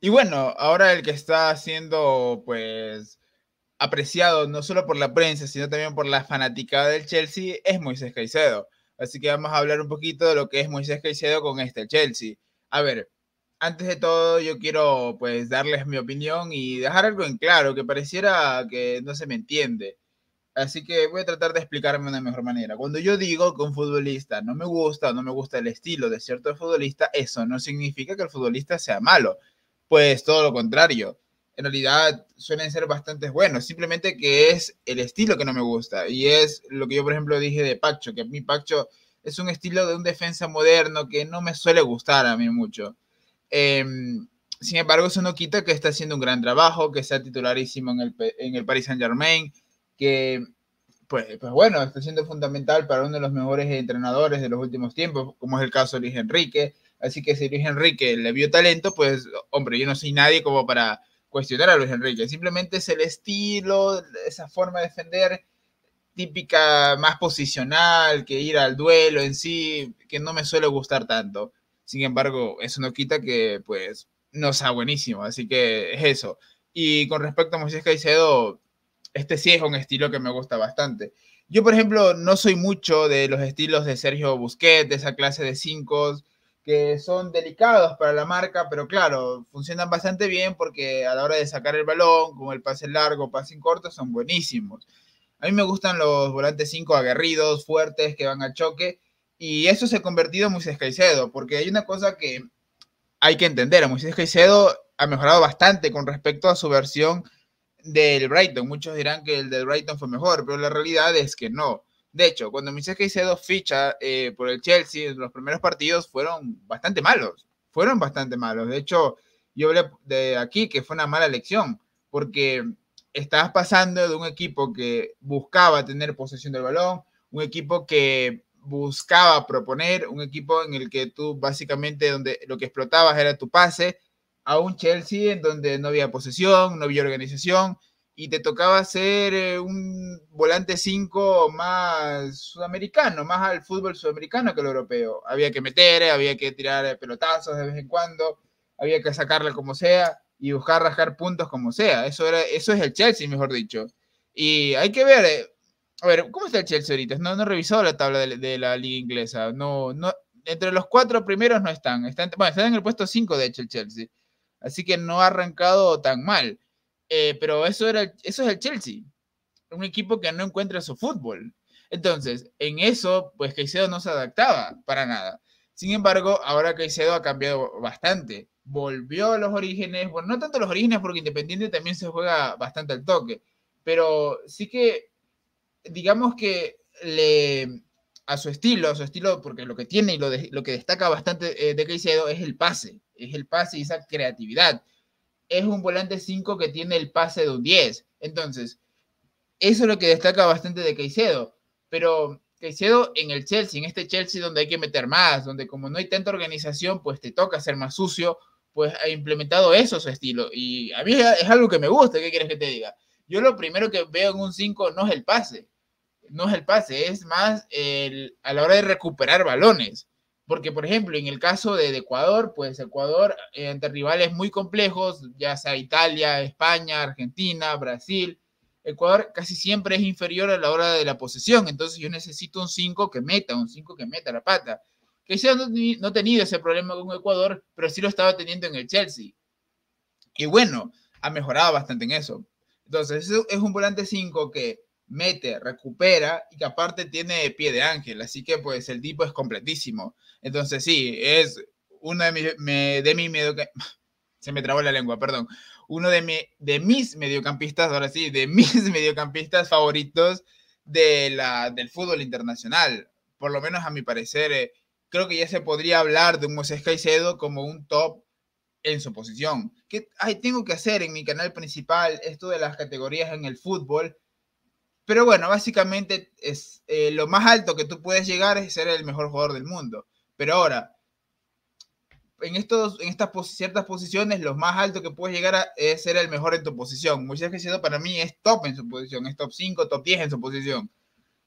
Y bueno, ahora el que está siendo pues apreciado no solo por la prensa, sino también por la fanática del Chelsea es Moisés Caicedo. Así que vamos a hablar un poquito de lo que es Moisés Caicedo con este Chelsea. A ver, antes de todo yo quiero pues darles mi opinión y dejar algo en claro que pareciera que no se me entiende. Así que voy a tratar de explicarme de una mejor manera. Cuando yo digo que un futbolista no me gusta o no me gusta el estilo de cierto futbolista, eso no significa que el futbolista sea malo, pues todo lo contrario. En realidad suelen ser bastante buenos, simplemente que es el estilo que no me gusta. Y es lo que yo, por ejemplo, dije de Pacho, que a mí Pacho es un estilo de un defensa moderno que no me suele gustar a mí mucho. Em, sin embargo, eso no quita que está haciendo un gran trabajo, que sea titularísimo en el, en Paris Saint Germain, que, pues, pues, bueno, está siendo fundamental para uno de los mejores entrenadores de los últimos tiempos, como es el caso de Luis Enrique. Así que si Luis Enrique le vio talento, pues hombre, yo no soy nadie como para cuestionar a Luis Enrique. Simplemente es el estilo, esa forma de defender típica, más posicional, que ir al duelo en sí, que no me suele gustar tanto. Sin embargo, eso no quita que pues no sea buenísimo. Así que es eso. Y con respecto a Moisés Caicedo, este sí es un estilo que me gusta bastante. Yo, por ejemplo, no soy mucho de los estilos de Sergio Busquets, de esa clase de cinco que son delicados para la marca, pero claro, funcionan bastante bien porque a la hora de sacar el balón, como el pase largo, pase corto, son buenísimos. A mí me gustan los volantes 5 aguerridos, fuertes, que van a choque, y eso se ha convertido en Moisés Caicedo, porque hay una cosa que hay que entender, Moisés Caicedo ha mejorado bastante con respecto a su versión del Brighton. Muchos dirán que el del Brighton fue mejor, pero la realidad es que no. De hecho, cuando me dice que hice dos fichas eh, por el Chelsea, los primeros partidos fueron bastante malos. Fueron bastante malos. De hecho, yo hablé de aquí que fue una mala elección, porque estabas pasando de un equipo que buscaba tener posesión del balón, un equipo que buscaba proponer, un equipo en el que tú básicamente donde lo que explotabas era tu pase, a un Chelsea en donde no había posesión, no había organización, y te tocaba ser eh, un volante 5 más sudamericano, más al fútbol sudamericano que al europeo. Había que meter, eh, había que tirar eh, pelotazos de vez en cuando, había que sacarle como sea y buscar rajar puntos como sea. Eso, era, eso es el Chelsea, mejor dicho. Y hay que ver, a ver, ¿cómo está el Chelsea ahorita? No, no he revisado la tabla de, la liga inglesa. No, no, entre los cuatro primeros no están. están bueno, están en el puesto 5, de hecho, el Chelsea. Así que no ha arrancado tan mal. Eh, pero eso, era, eso es el Chelsea, un equipo que no encuentra su fútbol. Entonces, en eso, pues Caicedo no se adaptaba para nada. Sin embargo, ahora Caicedo ha cambiado bastante. Volvió a los orígenes, bueno, no tanto a los orígenes porque Independiente también se juega bastante al toque, pero sí que, digamos que le, a su estilo, a su estilo, porque lo que tiene y lo, lo que destaca bastante eh, de Caicedo es el pase, es el pase y esa creatividad es un volante 5 que tiene el pase de un 10. Entonces, eso es lo que destaca bastante de Caicedo. Pero Caicedo en el Chelsea, en este Chelsea donde hay que meter más, donde como no hay tanta organización, pues te toca ser más sucio, pues ha implementado eso su estilo. Y a mí es algo que me gusta, ¿qué quieres que te diga? Yo lo primero que veo en un 5 no es el pase, no es el pase, es más el, a la hora de recuperar balones. Porque, por ejemplo, en el caso de, Ecuador, pues Ecuador eh, entre ante rivales muy complejos, ya sea Italia, España, Argentina, Brasil, Ecuador casi siempre es inferior a la hora de la posesión. Entonces yo necesito un 5 que meta, un 5 que meta la pata. Que ya no, no tenido ese problema con Ecuador, pero sí lo estaba teniendo en el Chelsea. Y bueno, ha mejorado bastante en eso. Entonces es un volante 5 que mete, recupera y que aparte tiene pie de ángel. Así que pues el tipo es completísimo. Entonces, sí, es uno de de se me trabó la lengua, perdón. Uno de, de mis mediocampistas, ahora sí, de mis mediocampistas favoritos de la, del fútbol internacional. Por lo menos a mi parecer, eh, creo que ya se podría hablar de un Moisés Caicedo como un top en su posición. ¿Qué ay, tengo que hacer en mi canal principal esto de las categorías en el fútbol? Pero bueno, básicamente es eh, lo más alto que tú puedes llegar es ser el mejor jugador del mundo. Pero ahora, en, estos, en estas ciertas posiciones, lo más alto que puedes llegar a, es ser el mejor en tu posición. Moisés Caicedo para mí es top en su posición, es top 5, top 10 en su posición.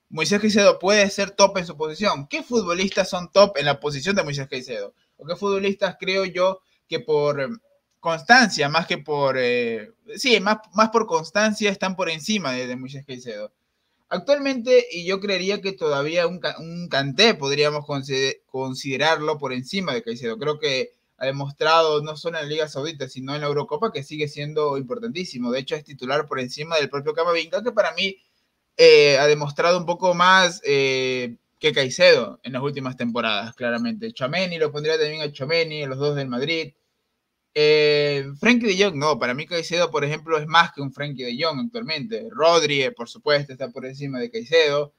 Moisés Caicedo puede ser top en su posición. ¿Qué futbolistas son top en la posición de Moisés Caicedo? ¿O qué futbolistas creo yo que por constancia, más que por... Eh, sí, más, más por constancia están por encima de, de Moisés Caicedo? Actualmente, y yo creería que todavía un, un Canté podríamos considerarlo por encima de Caicedo. Creo que ha demostrado no solo en la Liga Saudita, sino en la Eurocopa, que sigue siendo importantísimo. De hecho, es titular por encima del propio Camavinga, que para mí eh, ha demostrado un poco más eh, que Caicedo en las últimas temporadas, claramente. Chameni, lo pondría también a Chameni, los dos del Madrid. Eh, Frankie de Jong, no, para mí Caicedo, por ejemplo, es más que un Frankie de Jong actualmente. Rodríguez, eh, por supuesto, está por encima de Caicedo.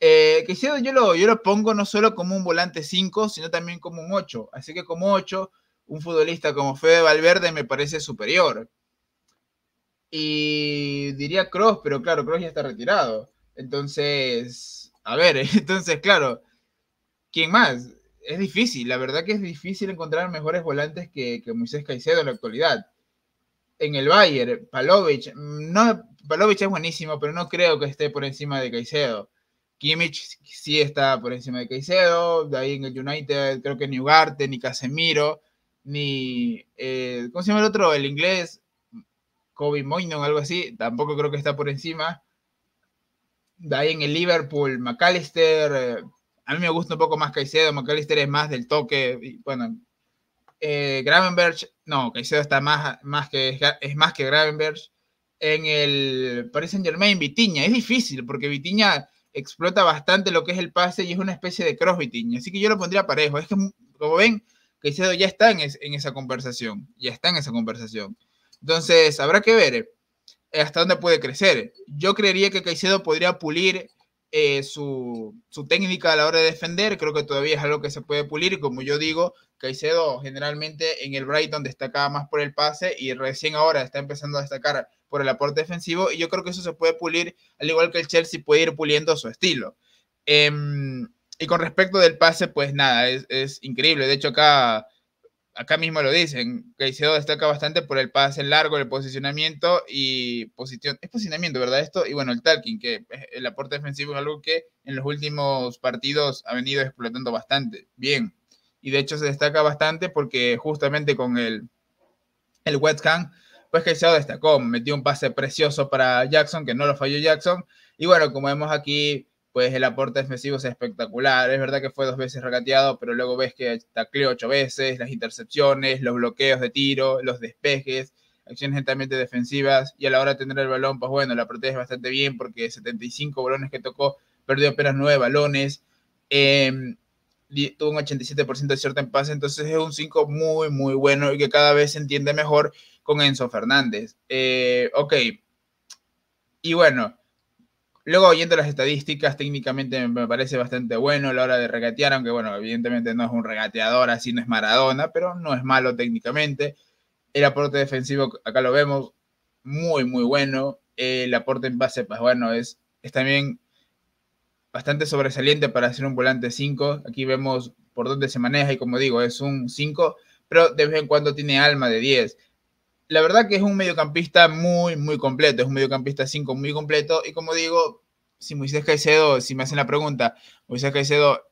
Eh, Caicedo yo lo, yo lo pongo no solo como un volante 5, sino también como un 8. Así que como 8, un futbolista como Fede Valverde me parece superior. Y diría Cross, pero claro, Cross ya está retirado. Entonces, a ver, entonces, claro, ¿quién más? es difícil, la verdad que es difícil encontrar mejores volantes que, que Moisés Caicedo en la actualidad. En el Bayern, Palovic, no, Palovic es buenísimo, pero no creo que esté por encima de Caicedo. Kimmich sí está por encima de Caicedo, de ahí en el United creo que ni Ugarte, ni Casemiro, ni, eh, ¿cómo se llama el otro? El inglés, Kobe Moynon, algo así, tampoco creo que está por encima. De ahí en el Liverpool, McAllister, eh, a mí me gusta un poco más Caicedo, McAllister es más del toque, y, bueno, eh, Gravenberg, no, Caicedo está más, más que, es más que Gravenberg. En el Paris Saint Germain, Vitiña, es difícil porque Vitiña explota bastante lo que es el pase y es una especie de cross Vitiña, así que yo lo pondría parejo. Es que, como ven, Caicedo ya está en, esa conversación, ya está en esa conversación. Entonces, habrá que ver eh, hasta dónde puede crecer. Yo creería que Caicedo podría pulir eh, su, técnica a la hora de defender. Creo que todavía es algo que se puede pulir. como yo digo, Caicedo generalmente en el Brighton destacaba más por el pase y recién ahora está empezando a destacar por el aporte defensivo. Y yo creo que eso se puede pulir, al igual que el Chelsea puede ir puliendo su estilo. Em, y con respecto del pase, pues nada, es, es increíble. De hecho, acá acá mismo lo dicen, Caicedo destaca bastante por el pase largo, el posicionamiento y posición, es posicionamiento, ¿verdad? Esto, y bueno, el talking, que el aporte defensivo es algo que en los últimos partidos ha venido explotando bastante, bien. Y de hecho se destaca bastante porque justamente con el, el West Ham, pues Caicedo destacó, metió un pase precioso para Jackson, que no lo falló Jackson. Y bueno, como vemos aquí, pues el aporte defensivo es espectacular. Es verdad que fue dos veces regateado, pero luego ves que tacleó ocho veces, las intercepciones, los bloqueos de tiro, los despejes, acciones lentamente defensivas. Y a la hora de tener el balón, pues bueno, la protege bastante bien porque 75 balones que tocó, perdió apenas nueve balones. Em, tuvo un 87% de cierta en pase, entonces es un 5 muy, muy bueno y que cada vez se entiende mejor con Enzo Fernández. Eh, ok. Y bueno, Luego, oyendo las estadísticas, técnicamente me parece bastante bueno la hora de regatear, aunque bueno, evidentemente no es un regateador, así no es Maradona, pero no es malo técnicamente. El aporte defensivo, acá lo vemos, muy, muy bueno. El aporte en base, pues bueno, es, es también bastante sobresaliente para hacer un volante 5. Aquí vemos por dónde se maneja y como digo, es un 5, pero de vez en cuando tiene alma de 10 la verdad que es un mediocampista muy, muy completo. Es un mediocampista 5 muy completo. Y como digo, si Moisés Caicedo, si me hacen la pregunta, Moisés Caicedo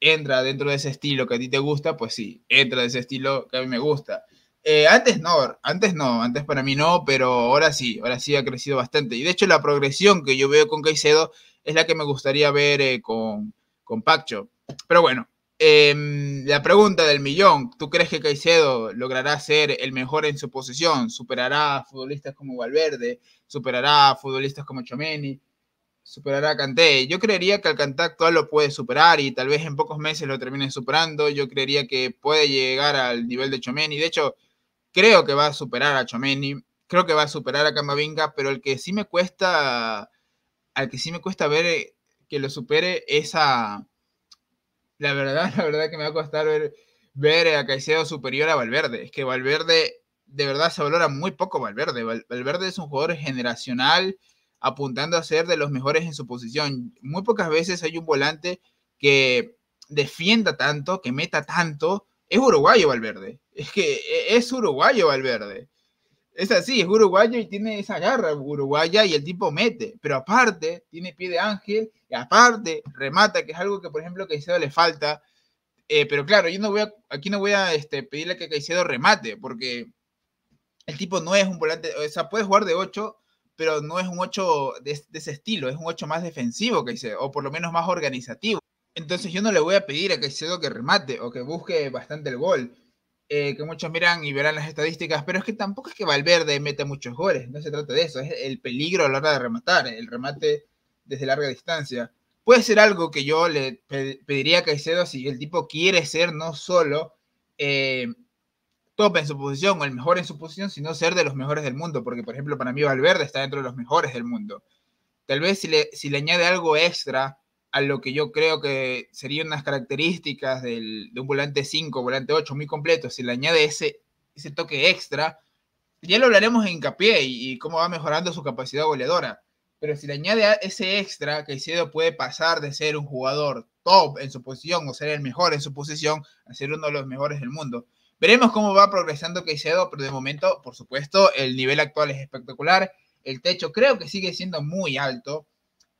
entra dentro de ese estilo que a ti te gusta, pues sí, entra de ese estilo que a mí me gusta. Eh, antes no, antes no, antes para mí no, pero ahora sí, ahora sí ha crecido bastante. Y de hecho la progresión que yo veo con Caicedo es la que me gustaría ver eh, con, con Pacho. Pero bueno, Em, la pregunta del millón, ¿tú crees que Caicedo logrará ser el mejor en su posición? ¿Superará a futbolistas como Valverde? ¿Superará a futbolistas como Chomeni? ¿Superará a Canté? Yo creería que al Cantá actual lo puede superar y tal vez en pocos meses lo termine superando. Yo creería que puede llegar al nivel de Chomeni. De hecho, creo que va a superar a Chomeni. Creo que va a superar a Camavinga, pero el que sí me cuesta, al que sí me cuesta ver que lo supere es a la verdad, la verdad que me va a costar ver, ver a Caicedo superior a Valverde. Es que Valverde, de verdad, se valora muy poco Valverde. Valverde es un jugador generacional apuntando a ser de los mejores en su posición. Muy pocas veces hay un volante que defienda tanto, que meta tanto. Es uruguayo Valverde. Es que e, es uruguayo Valverde. Es así, es uruguayo y tiene esa garra uruguaya y el tipo mete, pero aparte tiene pie de ángel y aparte remata, que es algo que por ejemplo a Caicedo le falta. Eh, pero claro, yo no voy a, aquí no voy a este, pedirle que Caicedo remate, porque el tipo no es un volante, o sea, puede jugar de 8, pero no es un 8 de, ese estilo, es un 8 más defensivo, Caicedo, o por lo menos más organizativo. Entonces yo no le voy a pedir a Caicedo que remate o que busque bastante el gol. Eh, que muchos miran y verán las estadísticas, pero es que tampoco es que Valverde mete muchos goles, no se trata de eso, es el peligro a la hora de rematar, el remate desde larga distancia. Puede ser algo que yo le pediría a Caicedo si el tipo quiere ser no solo eh, top en su posición o el mejor en su posición, sino ser de los mejores del mundo, porque por ejemplo para mí Valverde está dentro de los mejores del mundo. Tal vez si le añade algo extra, a lo que yo creo que serían unas características del, de un volante 5, volante 8 muy completo, si le añade ese, ese toque extra, ya lo hablaremos en hincapié y, cómo va mejorando su capacidad goleadora, pero si le añade ese extra, Caicedo puede pasar de ser un jugador top en su posición o ser el mejor en su posición a ser uno de los mejores del mundo. Veremos cómo va progresando Caicedo, pero de momento, por supuesto, el nivel actual es espectacular. El techo creo que sigue siendo muy alto,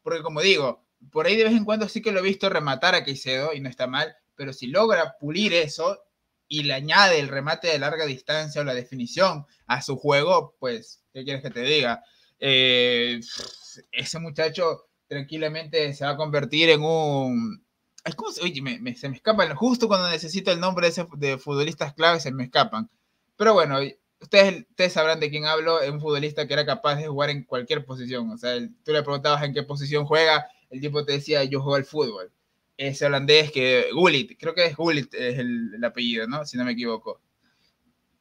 porque como digo, por ahí de vez en cuando sí que lo he visto rematar a Caicedo y no está mal, pero si logra pulir eso y le añade el remate de larga distancia o la definición a su juego, pues, ¿qué quieres que te diga? Eh, ese muchacho tranquilamente se va a convertir en un... se, oye, me, se me escapan, justo cuando necesito el nombre de, de futbolistas clave se me escapan. Pero bueno, Ustedes, ustedes, sabrán de quién hablo, es un futbolista que era capaz de jugar en cualquier posición. O sea, tú le preguntabas en qué posición juega el tipo te decía, yo juego al fútbol. Ese holandés que, Gullit, creo que es Gullit es el, apellido, ¿no? Si no me equivoco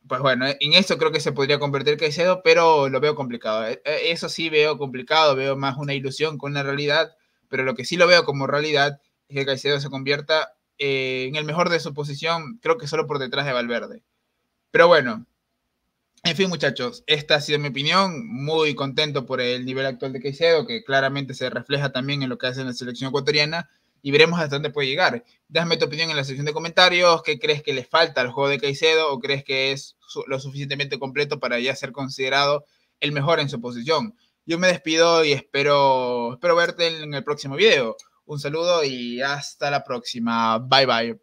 pues bueno, en eso creo que se podría convertir Caicedo, pero lo veo complicado. E, e, eso sí veo complicado, veo más una ilusión con la realidad, pero lo que sí lo veo como realidad es que Caicedo se convierta eh, en el mejor de su posición, creo que solo por detrás de Valverde. Pero bueno, en fin, muchachos, esta ha sido mi opinión. Muy contento por el nivel actual de Caicedo, que claramente se refleja también en lo que hace en la selección ecuatoriana. Y veremos hasta dónde puede llegar. Déjame tu opinión en la sección de comentarios. ¿Qué crees que le falta al juego de Caicedo o crees que es lo suficientemente completo para ya ser considerado el mejor en su posición? Yo me despido y espero, espero verte en el próximo video. Un saludo y hasta la próxima. Bye bye.